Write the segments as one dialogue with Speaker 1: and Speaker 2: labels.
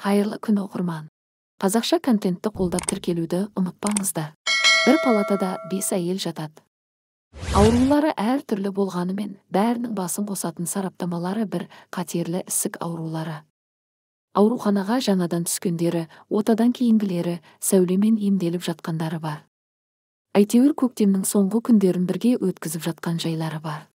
Speaker 1: қайырлы күн оқырман қазақша контентті қолдап тіркелуді ұмытпаңыздар бір палатада бес әйел жатады аурулары әр түрлі болғанымен бәрінің басын қосатын сараптамалары бір қатерлі ісік аурулары ауруханаға жаңадан түскендері отадан кейінгілері сәулемен емделіп жатқандары бар әйтеуір көктемнің соңғы күндерін бірге өткізіп жатқан жайлары бар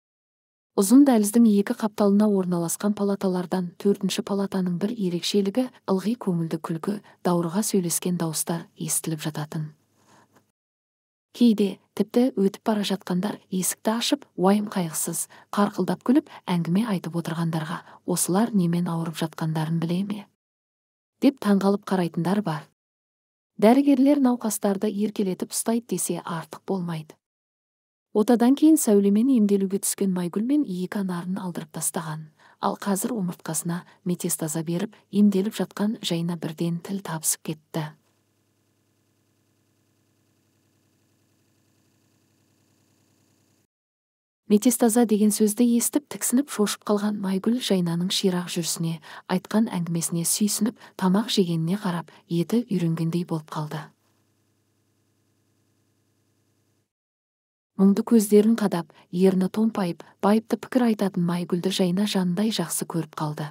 Speaker 1: ұзын дәліздің екі қапталына орналасқан палаталардан төртінші палатаның бір ерекшелігі ылғи көңілді күлкі даурыға сөйлескен дауыстар естіліп жататын кейде тіпті өтіп бара жатқандар есікті ашып уайым қайғысыз қарқылдап күліп әңгіме айтып отырғандарға осылар немен ауырып жатқандарын біле ме деп таңғалып қарайтындар бар дәрігерлер науқастарды еркелетіп ұстайды десе артық болмайды отадан кейін сәулемен емделуге түскен майгүл мен екі анарын алдырып тастаған ал қазір омыртқасына метестаза беріп емделіп жатқан жайна бірден тіл табысып кетті метестаза деген сөзді естіп тіксініп шошып қалған майгүл жайнаның ширақ жүрісіне айтқан әңгімесіне сүйсініп тамақ жегеніне қарап еті үйренгендей болып қалды мұңды көздерін қадап ерні томпайып байыпты пікір айтатын майгүлді жайна жандай жақсы көріп қалды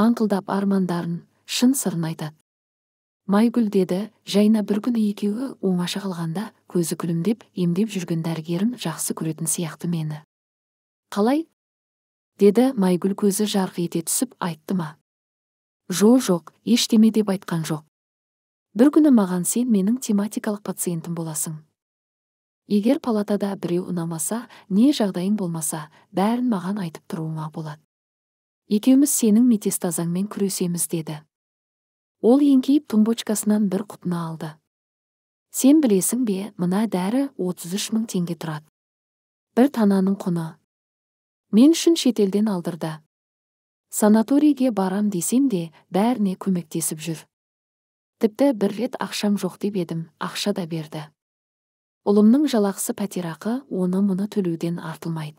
Speaker 1: аңқылдап армандарын шын сырын айтады майгүл деді жайна бір күні екеуі оңаша қалғанда көзі күлімдеп емдеп жүрген дәрігерін жақсы көретін сияқты мені қалай деді майгүл көзі жарқ ете түсіп айтты ма жо жоқ ештеме деп айтқан жоқ бір күні маған сен менің тематикалық пациентім боласың егер палатада біреу ұнамаса не жағдайың болмаса бәрін маған айтып тұруыңа болады екеуміз сенің метестазаңмен күресеміз деді ол еңкейіп тумбочкасынан бір құтыны алды сен білесің бе мына дәрі 33 мың теңге тұрады бір тананың құны мен үшін шетелден алдырды санаторийге барам десем де бәріне көмектесіп жүр тіпті бір рет ақшам жоқ деп едім ақша да берді ұлымның жалақысы пәтерақы оны мұны төлеуден артылмайды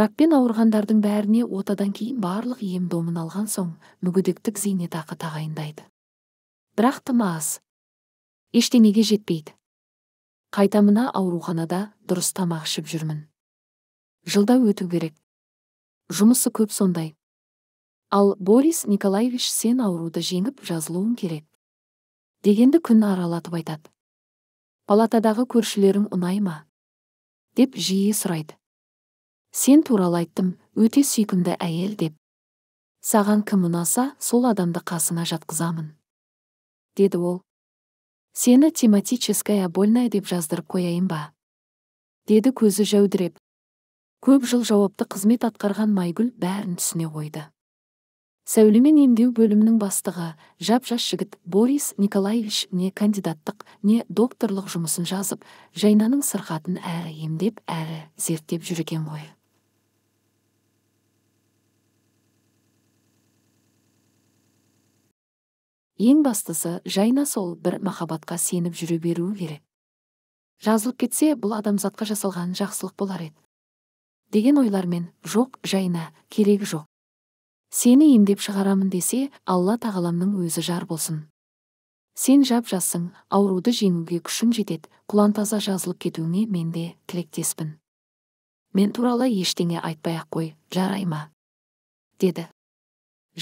Speaker 1: ракпен ауырғандардың бәріне отадан кейін барлық ем домын алған соң мүгедектік зейнетақы тағайындайды бірақ тым аз ештеңеге жетпейді қайта мына ауруханада дұрыс тамақ ішіп жүрмін жылда өту керек жұмысы көп сондай ал борис николаевич сен ауруды жеңіп жазылуың керек дегенді күн аралатып айтады палатадағы көршілерің ұнай ма деп жиі сұрайды сен туралы айттым өте сүйкімді әйел деп саған кім ұнаса сол адамды қасына жатқызамын деді ол сені тематическая больная деп жаздырып қояйын ба деді көзі жәудіреп көп жыл жауапты қызмет атқарған майгүл бәрін түсіне қойды сәулемен емдеу бөлімінің бастығы жап жас жігіт борис николаевич не кандидаттық не докторлық жұмысын жазып жайнаның сырқатын әрі емдеп әрі зерттеп жүрген ғой ең бастысы жайна сол бір махаббатқа сеніп жүре беруі керек жазылып кетсе бұл адамзатқа жасалған жақсылық болар еді деген ойлармен жоқ жайна керек жоқ сені емдеп шығарамын десе алла тағаламның өзі жар болсын сен жап жассың ауруды жеңуге күшін жетеді құлантаза жазылып кетуіңе мен де тілектеспін мен туралы ештеңе айтпай ақ қой жарай ма деді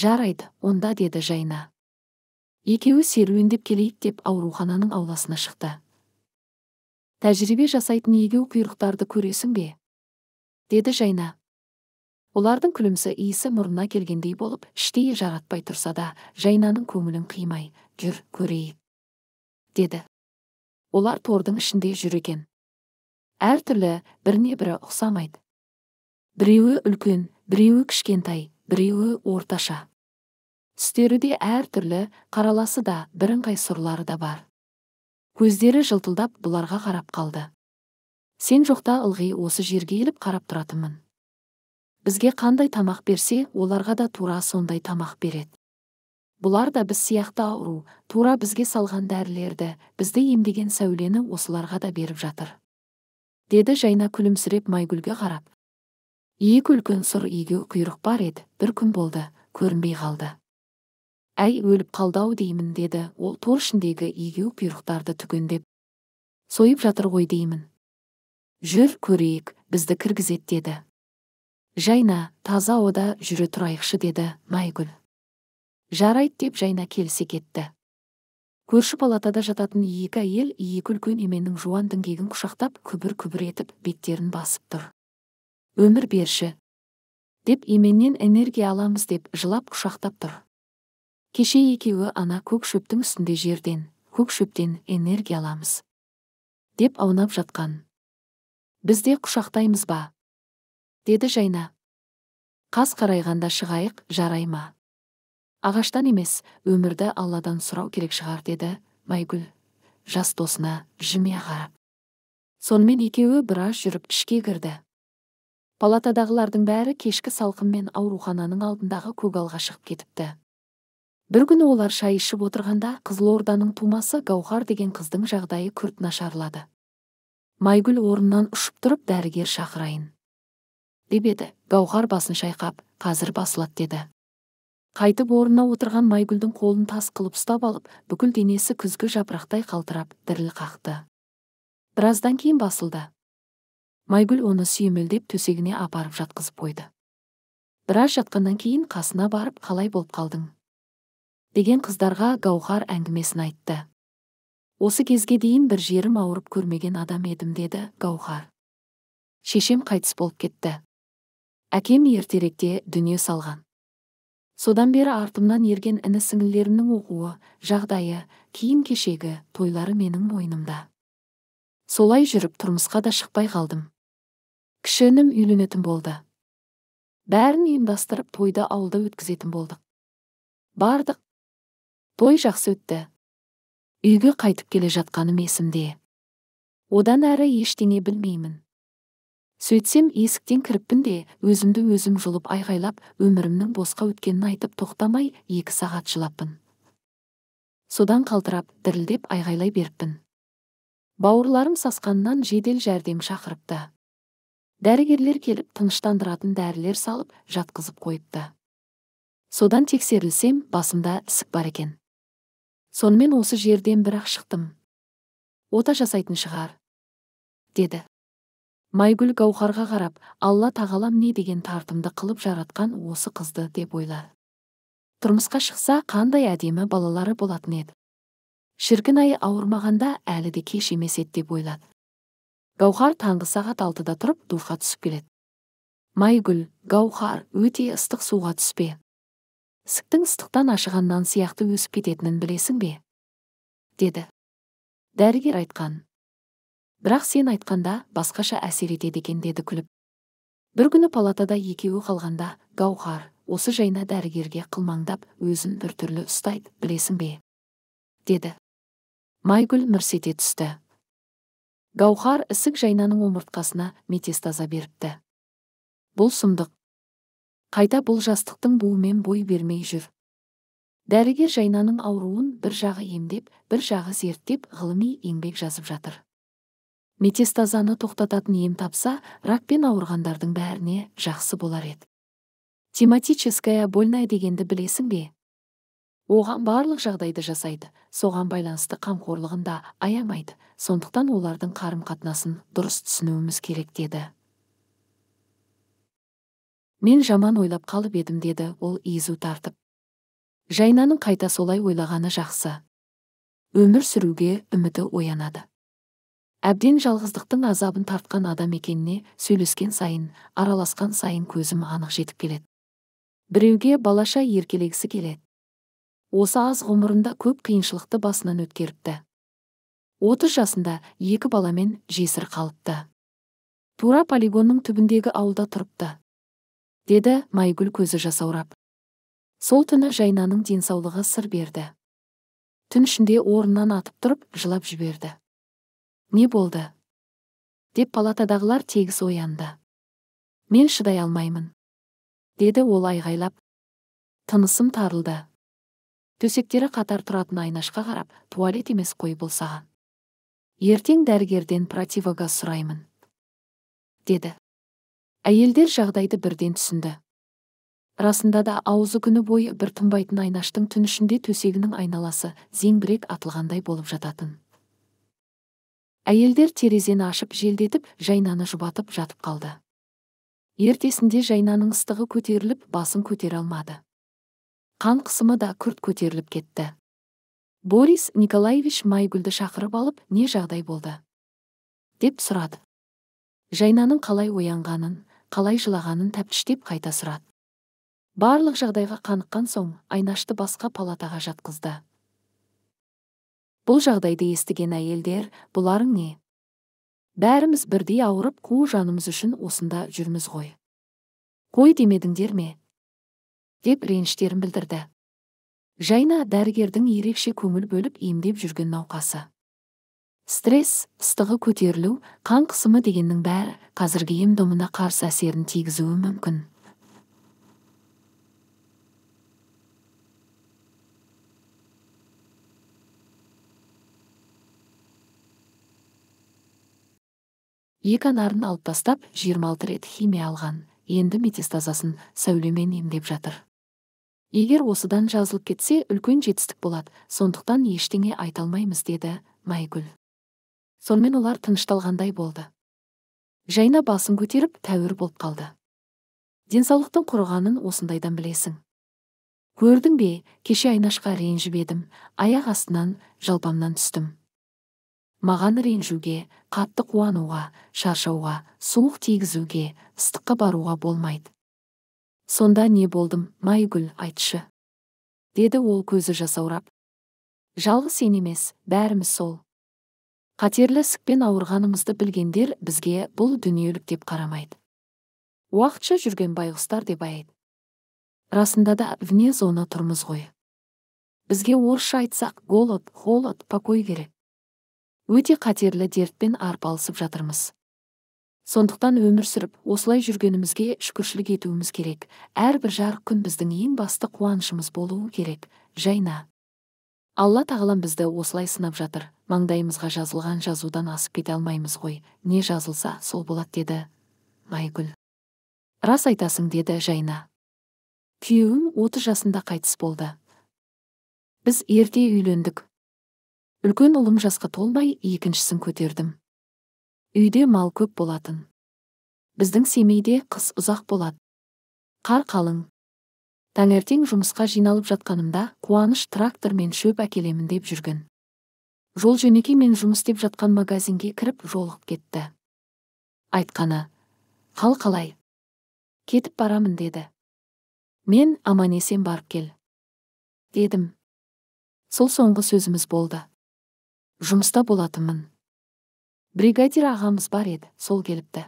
Speaker 1: жарайды онда деді жайна екеуі серуендеп келейік деп аурухананың ауласына шықты тәжірибе жасайтын егеу құйрықтарды көресің бе деді жайна олардың күлімсі иісі мұрнына келгендей болып іштей жаратпай тұрса да жайнаның көңілін қимай жүр көрейік деді олар тордың ішінде жүр екен түрлі біріне бірі ұқсамайды біреуі үлкен біреуі кішкентай біреуі орташа түстері де түрлі қараласы да бірыңғай сұрлары да бар көздері жылтылдап бұларға қарап қалды сен жоқта ылғи осы жерге келіп қарап тұратынмын бізге қандай тамақ берсе оларға да тура сондай тамақ береді бұлар да біз сияқты ауру тура бізге салған дәрілерді бізді емдеген сәулені осыларға да беріп жатыр деді жайна күлімсіреп майгүлге қарап екі үлкен сұр егеу құйрық бар еді бір күн болды көрінбей қалды әй өліп қалды ау деймін деді ол тор ішіндегі егеу құйрықтарды түгендеп сойып жатыр ғой деймін жүр көрейік бізді кіргізет деді жайна таза ода жүре тұрайықшы деді майгүл Жарайт деп жайна келісе кетті көрші палатада жататын екі әйел екі үлкен еменнің жуан діңгегін құшақтап күбір күбір етіп беттерін басып тұр өмір берші деп еменнен энергия аламыз деп жылап құшақтап тұр кеше екеуі ана көк шөптің үстінде жерден көк шөптен энергия аламыз деп аунап жатқан біз де құшақтаймыз ба деді жайна қас қарайғанда шығайық жарай ма ағаштан емес өмірді алладан сұрау керек шығар деді майгүл жас досына жымия қарап сонымен екеуі біраз жүріп ішке кірді палатадағылардың бәрі кешкі салқынмен аурухананың алдындағы көгалға шығып кетіпті бір күні олар шай ішіп отырғанда қызылорданың тумасы гауһар деген қыздың жағдайы күрт нашарлады майгүл орнынан ұшып тұрып дәрігер шақырайын деп еді гауһар басын шайқап қазір басылады деді қайтып орнына отырған майгүлдің қолын тас қылып ұстап алып бүкіл денесі күзгі жапырақтай қалтырап діріл қақты біраздан кейін басылды майгүл оны сүйемелдеп төсегіне апарып жатқызып қойды біраз жатқаннан кейін қасына барып қалай болып қалдың деген қыздарға гауһар әңгімесін айтты осы кезге дейін бір жерім ауырып көрмеген адам едім деді гауһар шешем қайтыс болып кетті әкем ертеректе дүние салған содан бері артымнан ерген іні оқуы жағдайы киім кешегі тойлары менің мойнымда солай жүріп тұрмысқа да шықпай қалдым кіші інім үйленетін болды бәрін ұйымдастырып тойды ауылда өткізетін болдық бардық той жақсы өтті үйге қайтып келе жатқаным есімде одан әрі ештеңе білмеймін сөйтсем есіктен кіріппін де өзімді өзім жұлып айғайлап өмірімнің босқа өткенін айтып тоқтамай екі сағат жылаппын содан қалтырап дірілдеп айғайлай беріппін бауырларым сасқаннан жедел жәрдем шақырыпты дәрігерлер келіп тыныштандыратын дәрілер салып жатқызып қойыпты содан тексерілсем басымда ісік бар екен сонымен осы жерден бірақ шықтым ота жасайтын шығар деді майгүл гауһарға қарап алла тағалам не деген тартымды қылып жаратқан осы қызды деп ойлады тұрмысқа шықса қандай әдемі балалары болатын еді шіркін ай ауырмағанда әлі де кеш емес еді деп ойлады гауһар таңғы сағат алтыда тұрып душқа түсіп келеді майгүл гауһар өте ыстық суға түспе ісіктің ыстықтан ашығаннан сияқты өсіп кететінін білесің бе деді дәрігер айтқан бірақ сен айтқанда басқаша әсер етеді екен деді күліп бір күні палатада екеуі қалғанда гауһар осы жайна дәрігерге қылмаңдап өзін біртүрлі ұстайды білесің бе деді майгүл мырс ете түсті гауһар ісік жайнаның омыртқасына метестаза беріпті бұл сұмдық қайта бұл жастықтың буымен бой бермей жүр дәрігер жайнаның ауруын бір жағы емдеп бір жағы зерттеп ғылыми еңбек жазып жатыр метестазаны тоқтататын ем тапса ракпен ауырғандардың бәріне жақсы болар еді тематическая больная дегенді білесің бе оған барлық жағдайды жасайды соған байланысты қамқорлығын да аямайды сондықтан олардың қарым қатынасын дұрыс түсінуіміз керек деді мен жаман ойлап қалып едім деді ол езу тартып жайнаның қайта солай ойлағаны жақсы өмір сүруге үміті оянады әбден жалғыздықтың азабын тартқан адам екеніне сөйлескен сайын араласқан сайын көзім анық жетіп келеді біреуге балаша еркелегісі келеді осы аз ғұмырында көп қиыншылықты басынан өткеріпті отыз жасында екі баламен жесір қалыпты тура полигонның түбіндегі ауылда тұрыпты деді майгүл көзі жасаурап сол түні жайнаның денсаулығы сыр берді түн ішінде орнынан атып тұрып жылап жіберді не болды деп палатадағылар тегіс оянды мен шыдай алмаймын деді ол айғайлап тынысым тарылды төсектері қатар тұратын айнашқа қарап туалет емес қой болсаған. ертең дәрігерден противогаз сұраймын деді әйелдер жағдайды бірден түсінді расында да аузы күні бойы бір тынбайтын айнаштың түн ішінде төсегінің айналасы зеңбірек атылғандай болып жататын әйелдер терезені ашып желдетіп жайнаны жұбатып жатып қалды ертесінде жайнаның ыстығы көтеріліп басын көтере алмады қан қысымы да күрт көтеріліп кетті борис николаевич майгүлді шақырып алып не жағдай болды деп сұрады жайнаның қалай оянғанын қалай жылағанын тәптіштеп қайта сұрады барлық жағдайға қаныққан соң айнашты басқа палатаға жатқызды бұл жағдайды естіген әйелдер бұларың не бәріміз бірдей ауырып қу жанымыз үшін осында жүрміз ғой қой демедіңдер ме деп реніштерін білдірді жайна дәрігердің ерекше көңіл бөліп емдеп жүрген науқасы стресс ыстығы көтерілу қан қысымы дегеннің бәрі қазіргі ем домына қарсы әсерін тигізуі мүмкін екі анарын алып тастап 26 рет химия алған енді метастазасын сәулемен емдеп жатыр егер осыдан жазылып кетсе үлкен жетістік болады сондықтан ештеңе айта алмаймыз деді майгүл сонымен олар тынышталғандай болды жайна басын көтеріп тәуір болып қалды денсаулықтың құрғанын осындайдан білесің көрдің бе кеше айнашқа ренжіп едім аяқ астынан жалпамнан түстім маған ренжуге қатты қуануға шаршауға суық тигізуге ыстыққа баруға болмайды сонда не болдым майгүл айтшы деді ол көзі жасаурап жалғыз сен емес бәріміз сол қатерлі ісікпен ауырғанымызды білгендер бізге бұл дүниелік деп қарамайды уақытша жүрген байғұстар деп аяйды расында да вне зона тұрмыз ғой бізге орысша айтсақ голод холод покой керек өте қатерлі дертпен арпалысып жатырмыз сондықтан өмір сүріп осылай жүргенімізге шүкіршілік етуіміз керек әрбір жарық күн біздің ең басты қуанышымыз болуы керек жайна алла тағалам бізді осылай сынап жатыр маңдайымызға жазылған жазудан асып кете алмаймыз ғой не жазылса сол болады деді майгүл рас айтасың деді жайна күйеуім отыз жасында қайтыс болды біз ерте үйлендік үлкен ұлым жасқа толмай екіншісін көтердім үйде мал көп болатын біздің семейде қыс ұзақ болады қар қалың таңертең жұмысқа жиналып жатқанымда қуаныш трактор мен шөп әкелемін деп жүрген жол жөнекей мен жұмыс істеп жатқан магазинге кіріп жолығып кетті айтқаны қал қалай кетіп барамын деді мен аман есен барып кел дедім сол соңғы сөзіміз болды жұмыста болатынмын бригадир ағамыз бар еді сол келіпті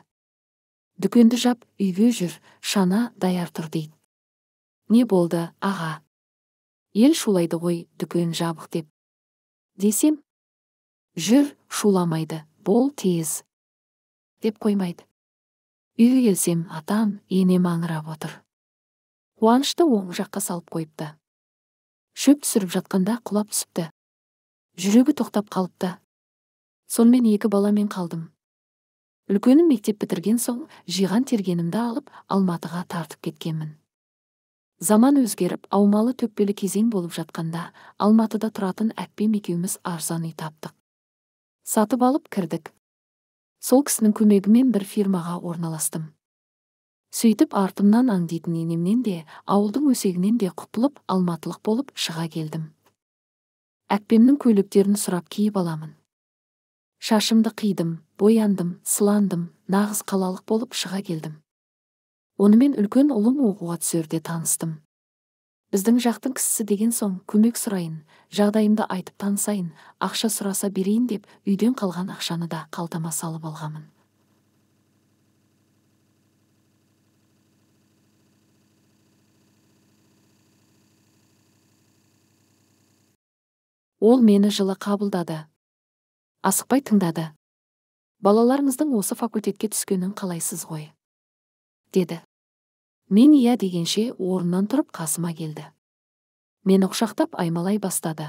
Speaker 1: дүкенді жап үйге жүр шана даяр тұр дейді не болды аға ел шулайды ғой дүкен жабық деп десем жүр шуламайды бол тез деп қоймайды үйге келсем атам енем аңырап отыр қуанышты оң жаққа салып қойыпты шөп түсіріп жатқанда құлап түсіпті жүрегі тоқтап қалыпты сонымен екі баламен қалдым үлкенім мектеп бітірген соң жиған тергенімді алып алматыға тартып кеткенмін заман өзгеріп аумалы төкпелі кезең болып жатқанда алматыда тұратын әппем екеуміз арзан үй таптық сатып алып кірдік сол кісінің көмегімен бір фирмаға орналастым сөйтіп артымнан аңдитын енемнен де ауылдың өсегінен де құтылып алматылық болып шыға келдім әкпемнің көйлектерін сұрап киіп аламын шашымды қидым бояндым сыландым нағыз қалалық болып шыға келдім онымен үлкен ұлым оқуға түсерде таныстым біздің жақтың кісісі деген соң көмек сұрайын жағдайымды айтып танысайын ақша сұраса берейін деп үйден қалған ақшаны да қалтама салып алғамын ол мені жылы қабылдады асықпай тыңдады балаларыңыздың осы факультетке түскенін қалайсыз ғой деді мен иә дегенше орыннан тұрып қасыма келді Мен құшақтап аймалай бастады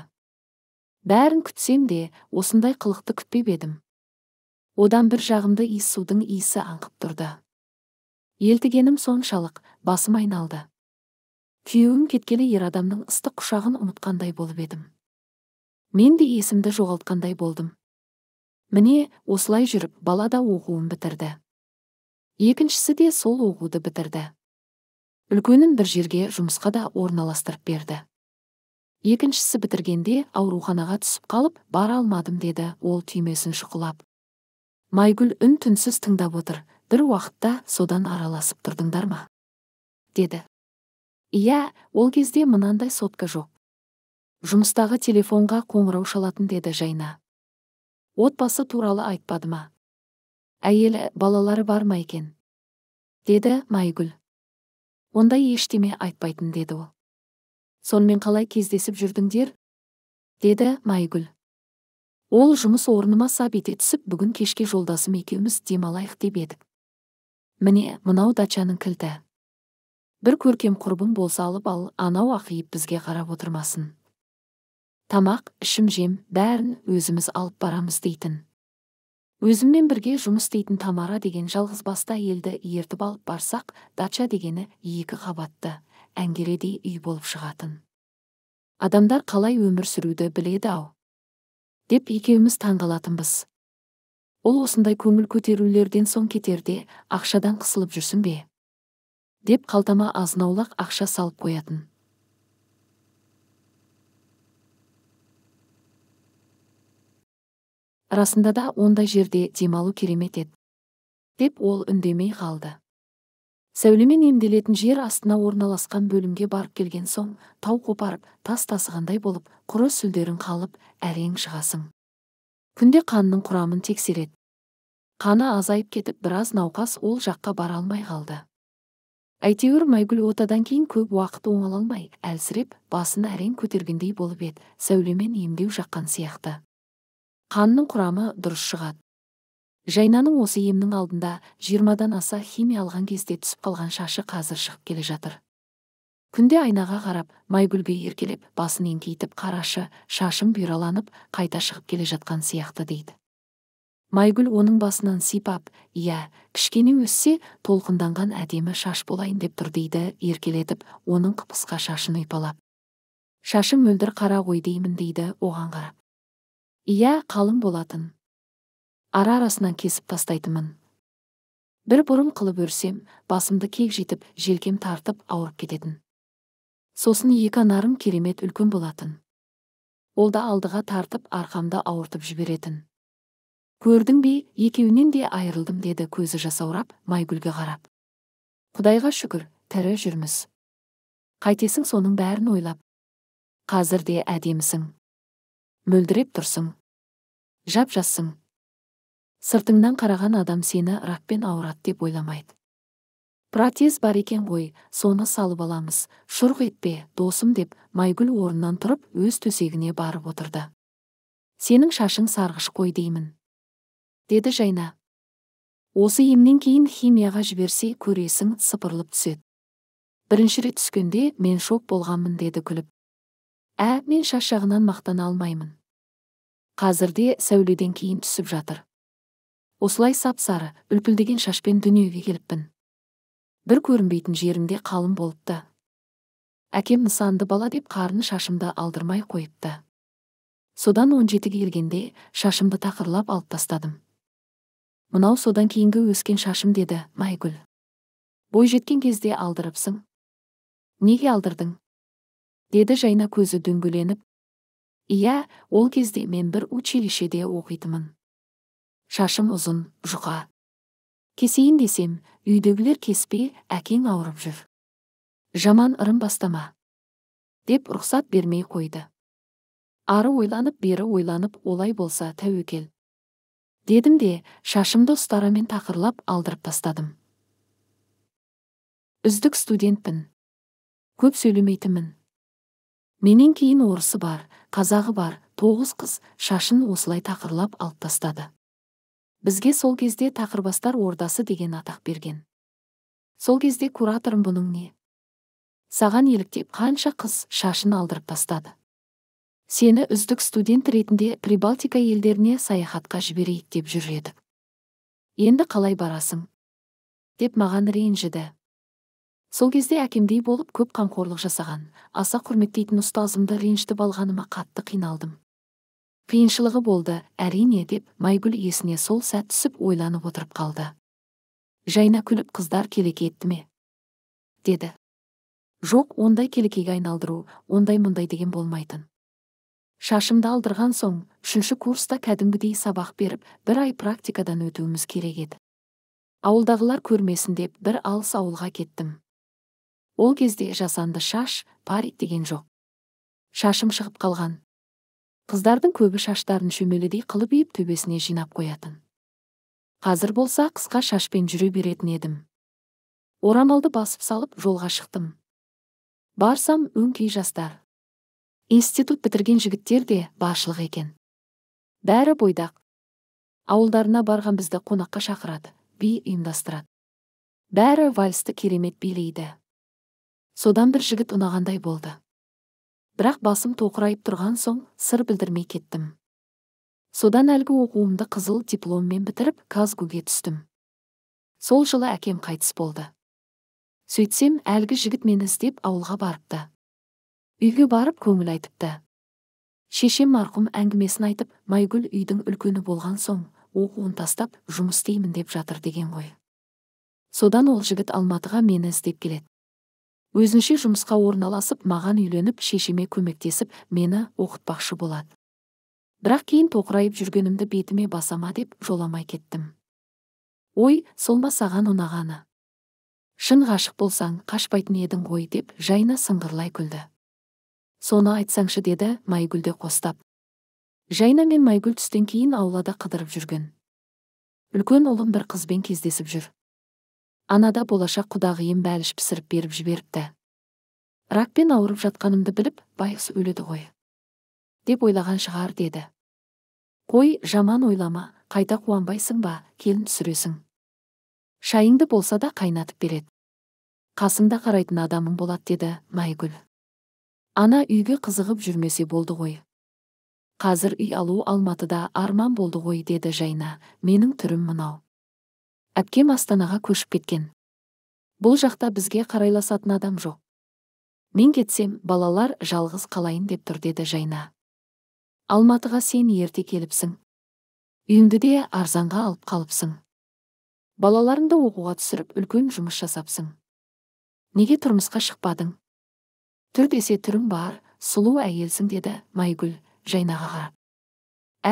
Speaker 1: бәрін күтсем де осындай қылықты күтпеп едім одан бір жағымды судың иісі аңқып тұрды елтігенім соншалық басым айналды күйеуім кеткелі ер адамның ыстық құшағын ұмытқандай болып едім мен де есімді жоғалтқандай болдым міне осылай жүріп бала да оқуын бітірді екіншісі де сол оқуды бітірді үлкенін бір жерге жұмысқа да орналастырып берді екіншісі бітіргенде ауруханаға түсіп қалып бара алмадым деді ол түймесін шұқылап майгүл үн түнсіз тыңдап отыр бір уақытта содан араласып тұрдыңдар ма деді иә ол кезде мынандай сотка жоқ жұмыстағы телефонға қоңырау шалатын деді жайна отбасы туралы айтпады ма әйелі балалары бар ма екен деді майгүл ондай ештеме айтпайтын деді ол сонымен қалай кездесіп жүрдіңдер деді майгүл ол жұмыс орныма сап ете түсіп бүгін кешке жолдасым екеуміз демалайық деп едік міне мынау дачаның кілті бір көркем құрбым болса алып ал анау ақиып бізге қарап отырмасын тамақ ішім жем бәрін өзіміз алып барамыз дейтін өзіммен бірге жұмыс істейтін тамара деген жалғыз баста елді ертіп алып барсақ дача дегені екі қабатты әңгередей үй болып шығатын адамдар қалай өмір сүруді біледі ау деп екеуміз таңғалатынбыз ол осындай көңіл көтерулерден соң кетерде ақшадан қысылып жүрсің бе деп қалтама азнаулақ ақша салып қоятын расында да ондай жерде демалу керемет еді деп ол үндемей қалды сәулемен емделетін жер астына орналасқан бөлімге барып келген соң тау қопарып тас тасығандай болып құры сүлдерін қалып әрең шығасың күнде қанның құрамын тексереді қаны азайып кетіп біраз науқас ол жаққа бара алмай қалды әйтеуір майгүл отадан кейін көп уақыт оңала алмай әлсіреп басын әрең көтергендей болып еді сәулемен емдеу жаққан сияқты қанның құрамы дұрыс шығады жайнаның осы емнің алдында жиырмадан аса химия алған кезде түсіп қалған шашы қазір шығып келе жатыр күнде айнаға қарап майгүлге еркелеп басын еңкейтіп қарашы шашым бұйраланып қайта шығып келе жатқан сияқты дейді майгүл оның басынан сипап иә кішкене өссе толқынданған әдемі шаш болайын деп тұр дейді еркелетіп оның қып қысқа шашын ұйпалап шашым мөлдір қара ғой деймін дейді оған қарап иә қалың болатын ара арасынан кесіп тастайтынмын бір бұрын қылып өрсем басымды жетіп, желкем тартып ауырып кететін сосын екі нарым керемет үлкен болатын ол да алдыға тартып арқамды ауыртып жіберетін көрдің бе екеуінен де айырылдым деді көзі жасаурап майгүлге қарап құдайға шүкір тірі жүрміз қайтесің соның бәрін ойлап қазір де әдемісің мөлдіреп тұрсың жап жасың. сыртыңнан қараған адам сені ракпен ауырады деп ойламайды протез бар екен ғой соны салып аламыз шұрқ етпе досым деп майгүл орнынан тұрып өз төсегіне барып отырды сенің шашың сарғыш қой деймін деді жайна осы емнен кейін химияға жіберсе көресің сыпырылып түседі бірінші рет түскенде мен шок болғанмын деді күліп ә мен шаш жағынан мақтана алмаймын қазірде сәуледен кейін түсіп жатыр осылай сап сары үлпілдеген шашпен дүниеге келіппін бір көрінбейтін жерімде қалым болыпты әкем нысанды бала деп қарын шашымды алдырмай қойыпты содан он жетіге келгенде шашымды тақырлап алып тастадым мынау содан кейінгі өскен шашым деді майгүл бой жеткен кезде алдырыпсың неге алдырдың деді жайна көзі дөңгеленіп иә ол кезде мен бір училищеде оқитынмын шашым ұзын жұқа кесейін десем үйдегілер кеспе әкең ауырып жүр жаман ырым бастама деп рұқсат бермей қойды ары ойланып бері ойланып олай болса тәуекел дедім де шашымды ұстарамен тақырлап алдырып тастадым үздік студентпін көп сөйлемейтінмін менен кейін орысы бар қазағы бар тоғыз қыз шашын осылай тақырлап алып тастады бізге сол кезде тақырбастар ордасы деген атақ берген сол кезде кураторым бұның не саған еліктеп қанша қыз шашын алдырып тастады сені үздік студент ретінде прибалтика елдеріне саяхатқа жіберейік деп жүр едік енді қалай барасың деп маған ренжіді сол кезде әкемдей болып көп қамқорлық жасаған аса құрметтейтін ұстазымды ренжітіп алғаныма қатты қиналдым қиыншылығы болды әрине деп майгүл есіне сол сәт түсіп ойланып отырып қалды жайна күліп қыздар келеке етті ме деді жоқ ондай келекеге айналдыру ондай мұндай деген болмайтын шашымды алдырған соң үшінші курста кәдімгідей сабақ беріп бір ай практикадан өтуіміз керек еді ауылдағылар көрмесін деп бір алыс ауылға кеттім ол кезде жасанды шаш парик деген жоқ шашым шығып қалған қыздардың көбі шаштарын шөмеледей қылып иіп төбесіне жинап қоятын қазір болса қысқа шашпен жүре беретін едім орамалды басып салып жолға шықтым барсам өңкей жастар институт бітірген жігіттер де баршылық екен бәрі бойдақ ауылдарына барған бізді қонаққа шақырады би ұйымдастырады бәрі вальсты керемет билейді содан бір жігіт ұнағандай болды бірақ басым тоқырайып тұрған соң сыр білдірмей кеттім содан әлгі оқуымды қызыл дипломмен бітіріп казгуге түстім сол жылы әкем қайтыс болды сөйтсем әлгі жігіт мені іздеп ауылға барыпты үйге барып көңіл айтыпты шешем марқұм әңгімесін айтып майгүл үйдің үлкені болған соң оқуын тастап жұмыс істеймін деп жатыр деген ғой содан ол жігіт алматыға мені іздеп келеді өзінше жұмысқа орналасып маған үйленіп шешеме көмектесіп мені оқытпақшы болады бірақ кейін тоқырайып жүргенімді бетіме басама деп жоламай кеттім ой сол ма саған ұнағаны шын ғашық болсаң қашпайтын едің ғой деп жайна сыңғырлай күлді соны айтсаңшы деді майгүл қостап жайна мен майгүл түстен кейін аулада қыдырып жүрген үлкен ұлым бір қызбен кездесіп жүр анада болашақ құдағиым бәліш пісіріп беріп жіберіпті ракпен ауырып жатқанымды біліп байғұс өледі ғой деп ойлаған шығар деді қой жаман ойлама қайта қуанбайсың ба келін түсіресің шайыңды болса да қайнатып береді қасымда қарайтын адамың болады деді майгүл ана үйге қызығып жүрмесе болды ғой қазір үй алу алматыда арман болды ғой деді жайна менің түрім мынау әпкем астанаға көшіп кеткен бұл жақта бізге қарайласатын адам жоқ мен кетсем балалар жалғыз қалайын деп тұр деді жайна алматыға сен ерте келіпсің үйіңді де арзанға алып қалыпсың балаларыңды оқуға түсіріп үлкен жұмыс жасапсың неге тұрмысқа шықпадың түр десе түрің бар сұлу әйелсің деді майгүл жайнаға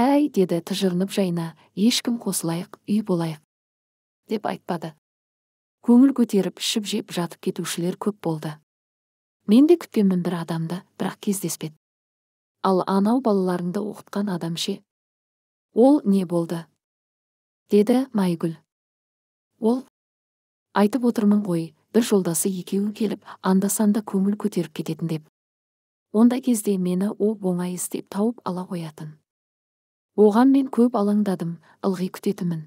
Speaker 1: әй деді тыжырынып жайна ешкім қосылайық үй болайық деп айтпады көңіл көтеріп ішіп жеп жатып кетушілер көп болды мен де күткенмін бір адамды бірақ кездеспеді ал анау балаларыңды оқытқан адам ше ол не болды деді майгүл ол айтып отырмын ғой бір жолдасы екеуі келіп анда санда көңіл көтеріп кететін деп Онда кезде мені о оңай іздеп тауып ала қоятын оған мен көп алаңдадым ылғи күтетінмін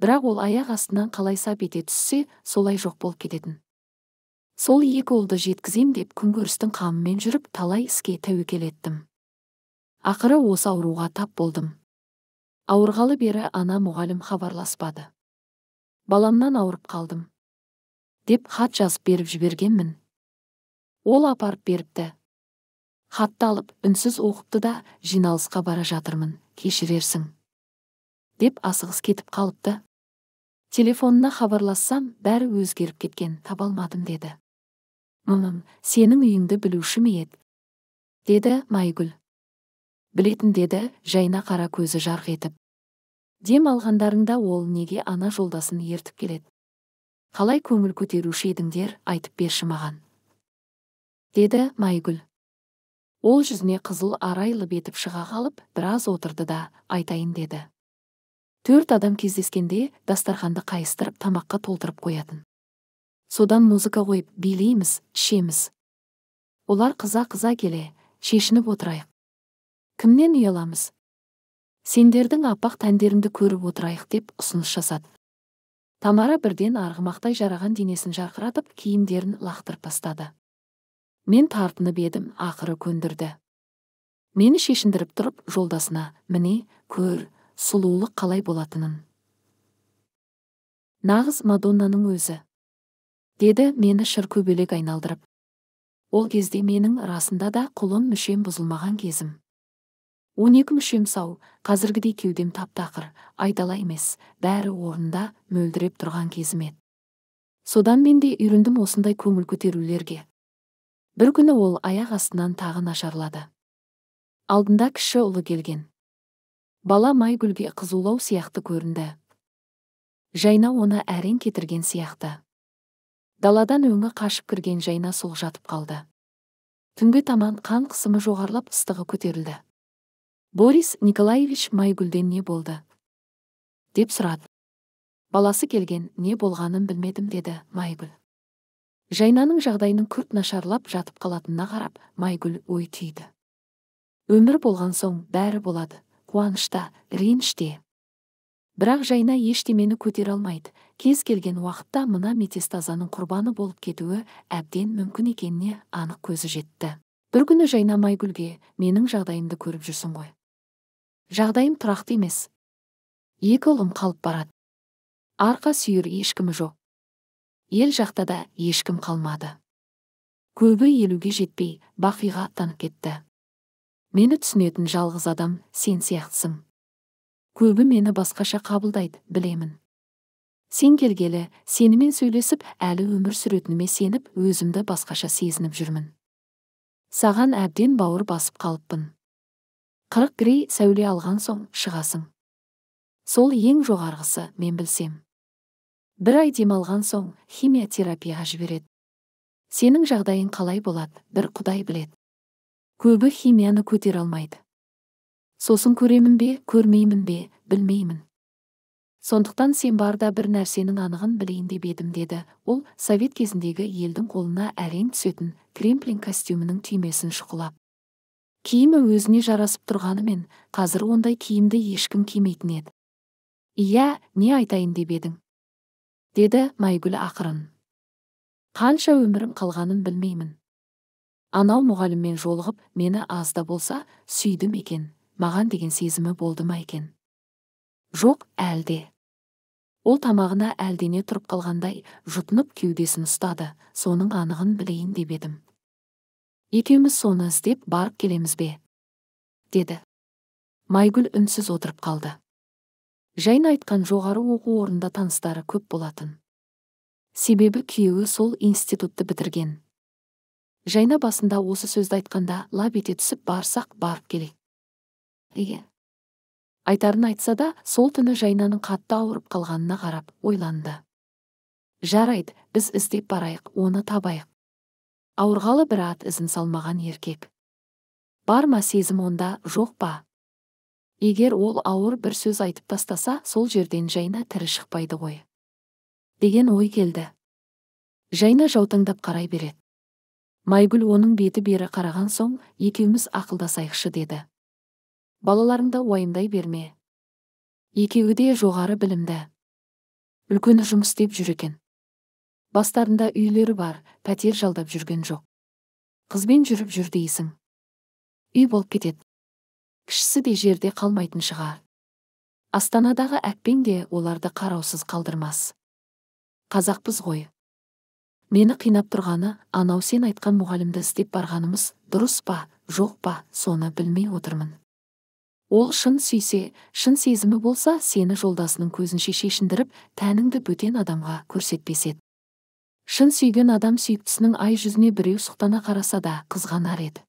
Speaker 1: бірақ ол аяқ астынан қалай сап ете түссе солай жоқ болып кететін сол екі ұлды жеткізем деп күнкөрістің қамымен жүріп талай іске тәуекел еттім ақыры осы ауруға тап болдым ауырғалы бері ана мұғалім хабарласпады баламнан ауырып қалдым деп хат жазып беріп жібергенмін ол апарып беріпті хатты алып үнсіз оқыпты да жиналысқа бара жатырмын кешірерсің деп асығыс кетіп қалыпты телефонына хабарлассам бәрі өзгеріп кеткен таба алмадым деді мұным сенің үйіңді білуші ме еді деді майгүл білетін деді жайна қара көзі жарқ етіп дем алғандарыңда ол неге ана жолдасын ертіп келеді қалай көңіл көтеруші едіңдер айтып берші маған деді майгүл ол жүзіне қызыл арайлып етіп шыға қалып біраз отырды да айтайын деді төрт адам кездескенде дастарханды қайыстырып тамаққа толтырып қоятын содан музыка қойып билейміз ішеміз олар қыза қыза келе шешініп отырайық кімнен ұяламыз сендердің аппақ тәндеріңді көріп отырайық деп ұсыныс жасады тамара бірден арғымақтай жараған денесін жарқыратып киімдерін лақтырып тастады мен тартынып едім ақыры көндірді мені шешіндіріп тұрып жолдасына міне көр сұлулық қалай болатынын нағыз мадоннаның өзі деді мені шыр көбелек айналдырып ол кезде менің расында да құлын мүшем бұзылмаған кезім он екі мүшем сау қазіргідей кеудем тап тақыр айдала емес бәрі орнында мөлдіреп тұрған кезім еді содан мен де үйрендім осындай көңіл көтерулерге бір күні ол аяқ астынан тағы нашарлады алдында кіші ұлы келген бала майгүлге қызулау сияқты көрінді жайна оны әрең кетірген сияқты даладан өңі қашып кірген жайна сол жатып қалды түнгі таман қан қысымы жоғарылап ыстығы көтерілді борис николаевич майгүлден не болды деп сұрады баласы келген не болғанын білмедім деді майгүл жайнаның жағдайының күрт нашарлап жатып қалатынына қарап майгүл ой түйді өмір болған соң бәрі болады қуанышта реніште бірақ жайна ештемені көтер алмайды кез келген уақытта мына метестазаның құрбаны болып кетуі әбден мүмкін екеніне анық көзі жетті бір күні жайна майгүлге менің жағдайымды көріп жүрсің ғой жағдайым тұрақты емес екі ұлым қалып барады арқа сүйер ешкімі жоқ ел жақта да ешкім қалмады көбі елуге жетпей бақиға аттанып кетті мені түсінетін жалғыз адам сен сияқтысың көбі мені басқаша қабылдайды білемін сен келгелі сенімен сөйлесіп әлі өмір сүретініме сеніп өзімді басқаша сезініп жүрмін саған әбден бауыр басып қалыппын қырық грей сәуле алған соң шығасың сол ең жоғарғысы мен білсем бір ай демалған соң химиотерапияға жібереді сенің жағдайың қалай болады бір құдай білет көбі химияны көтер алмайды сосын көремін бе көрмеймін бе білмеймін сондықтан сен барда бір нәрсенің анығын білейін деп едім деді ол совет кезіндегі елдің қолына әрең түсетін кремплин костюмінің түймесін шұқылап киімі өзіне жарасып тұрғанымен қазір ондай киімді ешкім кимейтін еді иә не айтайын деп едің деді майгүл ақырын қанша өмірім қалғанын білмеймін анау мұғаліммен жолығып мені азда болса сүйдім екен маған деген сезімі болды ма екен жоқ әлде ол тамағына әлдене тұрып қалғандай жұтынып кеудесін ұстады соның анығын білейін деп едім екеуміз соны іздеп барып келеміз бе деді майгүл үнсіз отырып қалды жайын айтқан жоғары оқу орнында таныстары көп болатын себебі күйеуі сол институтты бітірген жайна басында осы сөзді айтқанда лап ете түсіп барсақ барып келейік деген айтарын айтса да сол түні жайнаның қатты ауырып қалғанына қарап ойланды жарайды біз іздеп барайық оны табайық ауырғалы бір ат ізін салмаған еркек бар ма сезім онда жоқ па егер ол ауыр бір сөз айтып тастаса сол жерден жайна тірі шықпайды ғой деген ой келді жайна жаутаңдап қарай береді майгүл оның беті бері қараған соң екеуміз ақылдасайықшы деді балаларыңды уайымдай берме екеуі де жоғары білімді үлкен жұмыс істеп жүр екен бастарында үйлері бар пәтер жалдап жүрген жоқ қызбен жүріп жүр дейсің үй болып кетеді кішісі де жерде қалмайтын шығар астанадағы әкпең де оларды қараусыз қалдырмас қазақпыз ғой мені қинап тұрғаны анау сен айтқан мұғалімді іздеп барғанымыз дұрыс па жоқ па соны білмей отырмын ол шын сүйсе шын сезімі болса сені жолдасының көзінше шешіндіріп тәніңді бөтен адамға көрсетпес еді шын сүйген адам сүйіктісінің ай жүзіне біреу сұқтана қараса да қызғанар еді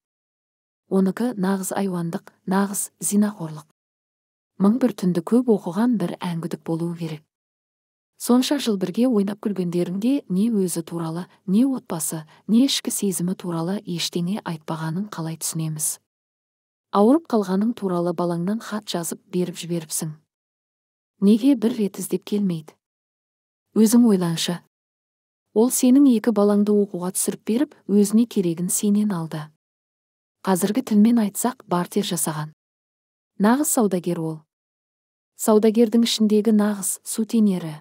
Speaker 1: оныкі нағыз айуандық нағыз зинақорлық мың бір түнді көп оқыған бір әңгідік болуы керек сонша жыл бірге ойнап күлгендерінде не өзі туралы не отбасы не ішкі сезімі туралы ештеңе айтпағанын қалай түсінеміз ауырып қалғаның туралы балаңнан хат жазып беріп жіберіпсің неге бір рет іздеп келмейді өзің ойланшы ол сенің екі балаңды оқуға түсіріп беріп өзіне керегін сенен алды қазіргі тілмен айтсақ бартер жасаған нағыз саудагер ол саудагердің ішіндегі нағыз сутенері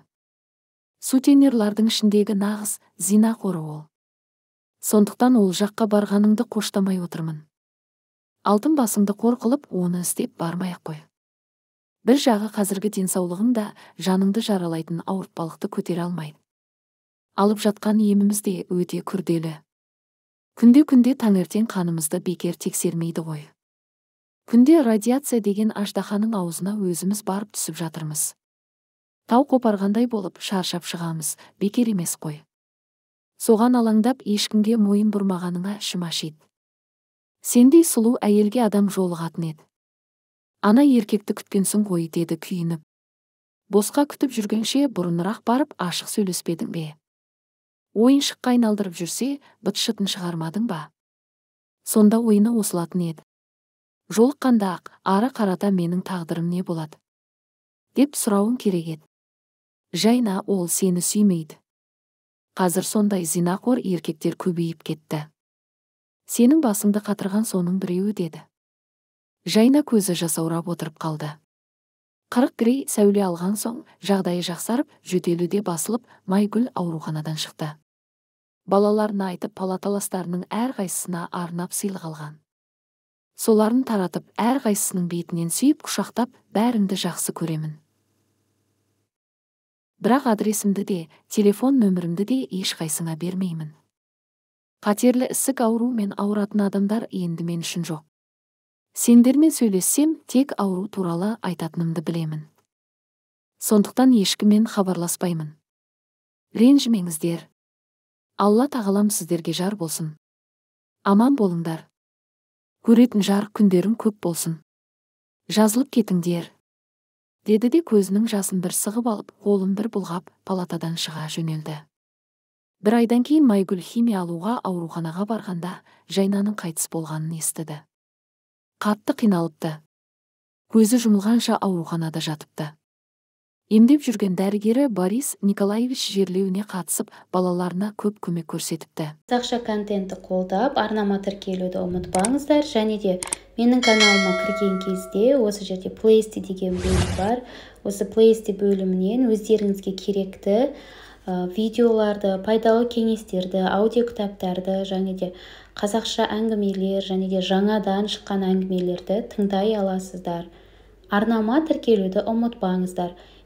Speaker 1: сутенерлардың ішіндегі нағыз зинақоры ол сондықтан ол жаққа барғаныңды қоштамай отырмын алтын басымды қор қылып оны істеп бармай ақ қой бір жағы қазіргі денсаулығың да жаныңды жаралайтын ауыртпалықты көтере алмайды алып жатқан еміміз де өте күрделі күнде күнде таңертең қанымызды бекер тексермейді ғой күнде радиация деген аждаханың аузына өзіміз барып түсіп жатырмыз тау қопарғандай болып шаршап шығамыз бекер емес қой соған алаңдап ешкімге мойын бұрмағаныңа ішім ашиды сендей сұлу әйелге адам жолығатын еді ана еркекті күткенсің ғой деді күйініп босқа күтіп жүргенше бұрынырақ барып ашық сөйлеспедің бе ойыншыққа айналдырып жүрсе быт шытын шығармадың ба сонда ойыны осылатын еді жолыққанда ақ ары қарата менің тағдырым не болады деп сұрауың керек еді жайна ол сені сүймейді қазір сондай зинақор еркектер көбейіп кетті сенің басыңды қатырған соның біреуі деді жайна көзі жасаурап отырып қалды қырық грей сәуле алған соң жағдайы жақсарып жөтелуде басылып майгүл ауруханадан шықты балаларына айтып палаталастарының әрқайсысына арнап сыйлық алған соларын таратып әрқайсысының бетінен сүйіп құшақтап бәріңді жақсы көремін бірақ адресімді де телефон нөмірімді де ешқайсыңа бермеймін қатерлі ісік мен ауыратын адамдар енді мен үшін жоқ сендермен сөйлессем тек ауру туралы айтатынымды білемін сондықтан ешкіммен хабарласпаймын ренжімеңіздер алла тағалам сіздерге жар болсын аман болыңдар көретін жар күндерің көп болсын жазылып кетіңдер деді де көзінің жасын бір сығып алып қолын бір бұлғап палатадан шыға жөнелді бір айдан кейін майгүл химия алуға ауруханаға барғанда жайнаның қайтыс болғанын естіді қатты қиналыпты көзі жұмылғанша ауруханада жатыпты емдеп жүрген дәрігері борис николаевич жерлеуіне қатысып балаларына көп көмек көрсетіпті қазақша контентті қолдап арнама тіркелуді ұмытпаңыздар және де менің каналыма кірген кезде осы жерде плейсти деген бөлім бар осы плейсти бөлімінен өздеріңізге керекті видеоларды пайдалы кеңестерді аудиокітаптарды және де қазақша әңгімелер және де жаңадан шыққан әңгімелерді тыңдай аласыздар арнама тіркелуді ұмытпаңыздар